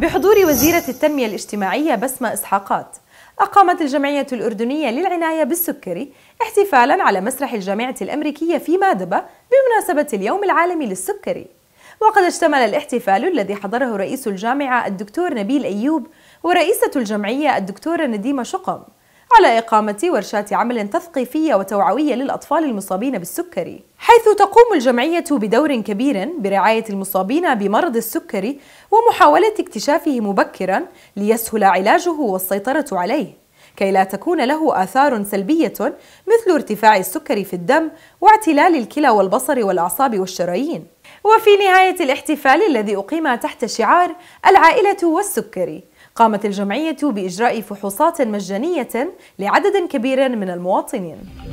بحضور وزيرة التنمية الاجتماعية بسمة إسحاقات أقامت الجمعية الأردنية للعناية بالسكري احتفالا على مسرح الجامعة الأمريكية في مادبة بمناسبة اليوم العالمي للسكري وقد اشتمل الاحتفال الذي حضره رئيس الجامعة الدكتور نبيل أيوب ورئيسة الجمعية الدكتورة نديمة شقم على إقامة ورشات عمل تثقيفية وتوعوية للأطفال المصابين بالسكري حيث تقوم الجمعية بدور كبير برعاية المصابين بمرض السكري ومحاولة اكتشافه مبكرا ليسهل علاجه والسيطرة عليه كي لا تكون له آثار سلبية مثل ارتفاع السكر في الدم واعتلال الكلى والبصر والأعصاب والشرايين وفي نهاية الاحتفال الذي أقيم تحت شعار العائلة والسكري قامت الجمعية بإجراء فحوصات مجانية لعدد كبير من المواطنين